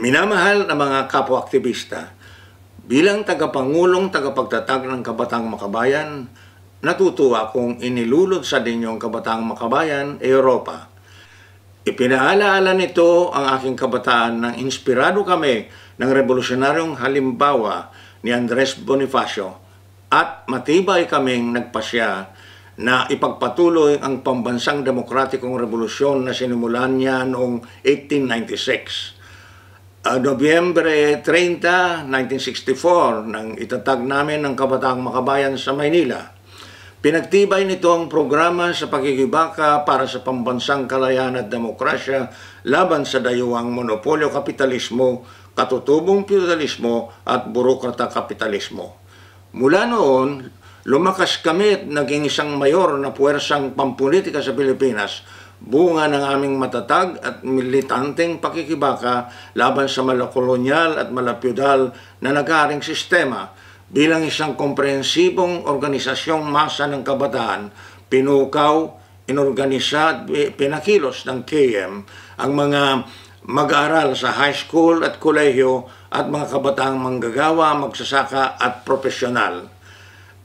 Minamahal ng mga kapwa-aktivista bilang tagapangulong tagapagtatag ng kabataang makabayan, natutuwa kong inilulod sa dinyong kabataang makabayan, Europa. Ipinaalaala nito ang aking kabataan nang inspirado kami ng revolusyonaryong halimbawa ni Andres Bonifacio at matibay kaming nagpasya na ipagpatuloy ang pambansang demokratikong revolusyon na sinimulan niya noong 1896 uh, Nobyembre 30, 1964, nang itatag namin ng Kabataang Makabayan sa Maynila, pinagtibay nito ang programa sa pagigibaka para sa pambansang kalayaan at demokrasya laban sa dayuhang monopolyo kapitalismo, katutubong feudalismo at burokrata kapitalismo. Mula noon, lumakas kami at naging isang mayor na puwersang pampolitika sa Pilipinas bunga ng aming matatag at militanteng pakikibaka laban sa malakolonyal at malapyudal na nagaring sistema bilang isang komprehensibong organisasyong masa ng kabataan, pinukaw, inorganisa at pinakilos ng KM ang mga mag-aaral sa high school at kolehiyo at mga kabataang manggagawa, magsasaka at profesional.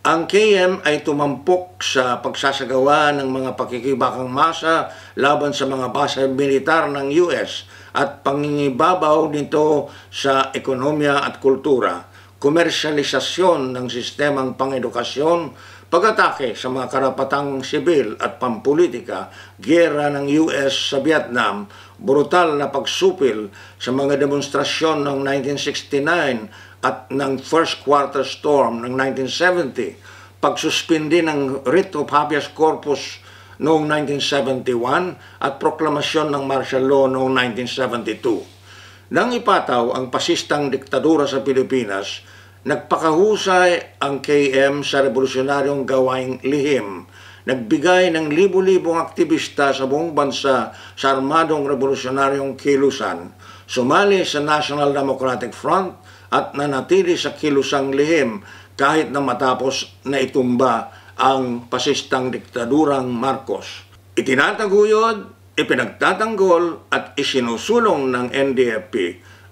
Ang KM ay tumampok sa pagsasagawa ng mga pakikibakang masa laban sa mga basa militar ng US at pangingibabaw nito sa ekonomiya at kultura, komersyalisasyon ng sistemang pangedukasyon pag-atake sa mga karapatang sibil at pampolitika, gera ng US sa Vietnam, brutal na pagsupil sa mga demonstrasyon ng 1969 at ng first quarter storm ng 1970, pagsuspindi ng writ of habeas corpus noong 1971 at proklamasyon ng martial law noong 1972. Nang ipataw ang pasistang diktadura sa Pilipinas, Nagpakahusay ang KM sa revolusyonaryong gawaing lihim. Nagbigay ng libu-libong aktivista sa buong bansa sa armadong revolusyonaryong kilusan. Sumali sa National Democratic Front at nanatili sa kilusang lihim kahit na matapos na itumba ang pasistang diktadurang Marcos. Itinataguyod, ipinagtatanggol at isinusulong ng NDFP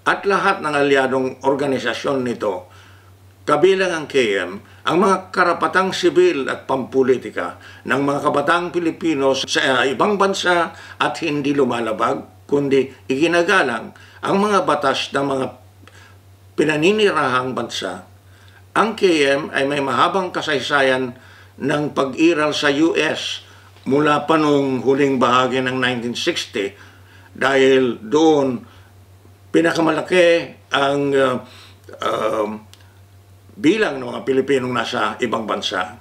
at lahat ng aliadong organisasyon nito kabilang ang KM, ang mga karapatang sibil at pampulitika ng mga kabataang Pilipino sa ibang bansa at hindi lumalabag, kundi iginagalang ang mga batas ng mga pinaninirahang bansa. Ang KM ay may mahabang kasaysayan ng pag-iral sa US mula pa noong huling bahagi ng 1960 dahil doon pinakamalaki ang uh, uh, bilang ng mga Pilipinong nasa ibang bansa,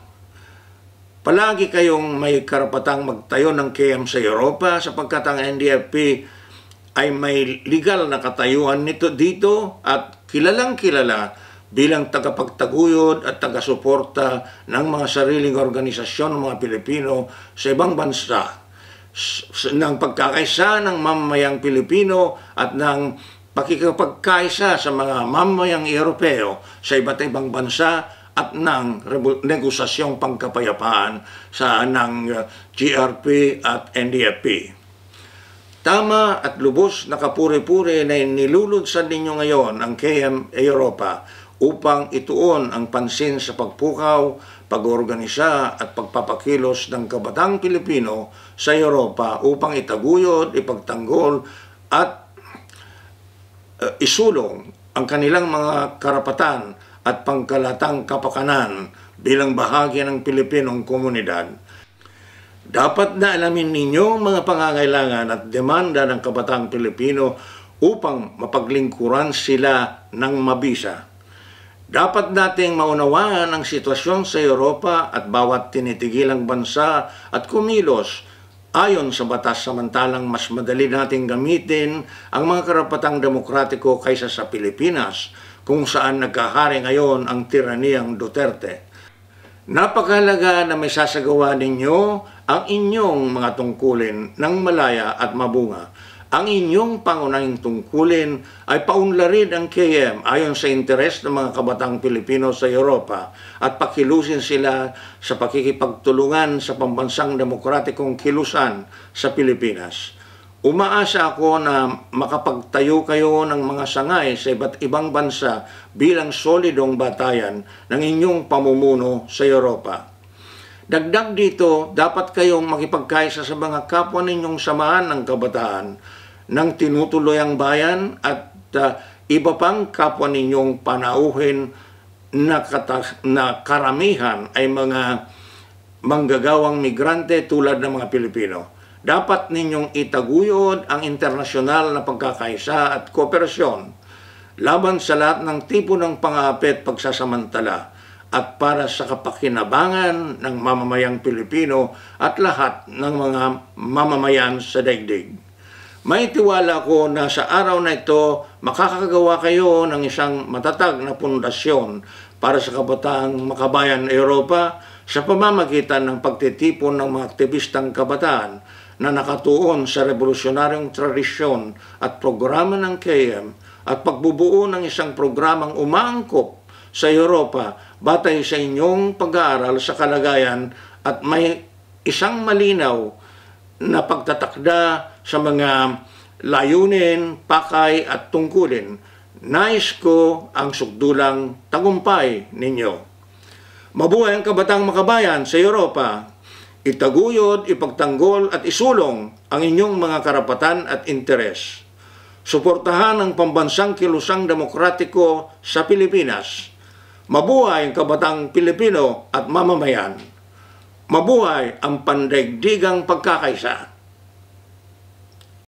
palagi kayong may karapatang magtayo ng KM sa Europa sapagkat ang NDFP ay may legal na katayuan nito dito at kilalang kilala bilang tagapagtaguyod at tagasuporta ng mga sariling organisasyon ng mga Pilipino sa ibang bansa ng pagkakaisa ng mamamayang Pilipino at ng pakikipagkaisa sa mga mamayang Europeo sa iba't ibang bansa at ng negosasyong pangkapayapaan sa ng uh, GRP at NDFP. Tama at lubos na kapuri-puri na sa ninyo ngayon ang KM Europa upang ituon ang pansin sa pagpukaw, pag-organisa at pagpapakilos ng kabatang Pilipino sa Europa upang itaguyod, ipagtanggol at uh, isulong ang kanilang mga karapatan at pangkalatang kapakanan bilang bahagi ng Pilipinong komunidad. Dapat na alamin ninyo ang mga pangangailangan at demanda ng kabataang Pilipino upang mapaglingkuran sila ng mabisa. Dapat nating maunawaan ang sitwasyon sa Europa at bawat tinitigilang bansa at kumilos ayon sa batas samantalang mas madali nating gamitin ang mga karapatang demokratiko kaysa sa Pilipinas kung saan nagkahari ngayon ang tiraniyang Duterte. Napakalaga na may sasagawa ninyo ang inyong mga tungkulin ng malaya at mabunga ang inyong pangunahing tungkulin ay paunlarin ang KM ayon sa interes ng mga kabataang Pilipino sa Europa at pakilusin sila sa pakikipagtulungan sa pambansang demokratikong kilusan sa Pilipinas. Umaasa ako na makapagtayo kayo ng mga sangay sa iba't ibang bansa bilang solidong batayan ng inyong pamumuno sa Europa. Dagdag dito, dapat kayong makipagkaisa sa mga kapwa ninyong samahan ng kabataan ng tinutuloy ang bayan at uh, iba pang kapwa ninyong panauhin na, katas- na karamihan ay mga manggagawang migrante tulad ng mga Pilipino. Dapat ninyong itaguyod ang internasyonal na pagkakaisa at kooperasyon laban sa lahat ng tipo ng pangapit pagsasamantala at para sa kapakinabangan ng mamamayang Pilipino at lahat ng mga mamamayan sa daigdig. May tiwala ko na sa araw na ito makakagawa kayo ng isang matatag na pundasyon para sa kabataang makabayan Europa sa pamamagitan ng pagtitipon ng mga aktivistang kabataan na nakatuon sa revolusyonaryong tradisyon at programa ng KM at pagbubuo ng isang programang umaangkop sa Europa batay sa inyong pag-aaral sa kalagayan at may isang malinaw na pagtatakda sa mga layunin, pakay at tungkulin. Nais ko ang sukdulang tagumpay ninyo. Mabuhay ang kabatang makabayan sa Europa. Itaguyod, ipagtanggol at isulong ang inyong mga karapatan at interes. Suportahan ang pambansang kilusang demokratiko sa Pilipinas. Mabuhay ang kabatang Pilipino at mamamayan. Mabuhay ang pandaigdigang pagkakaisa.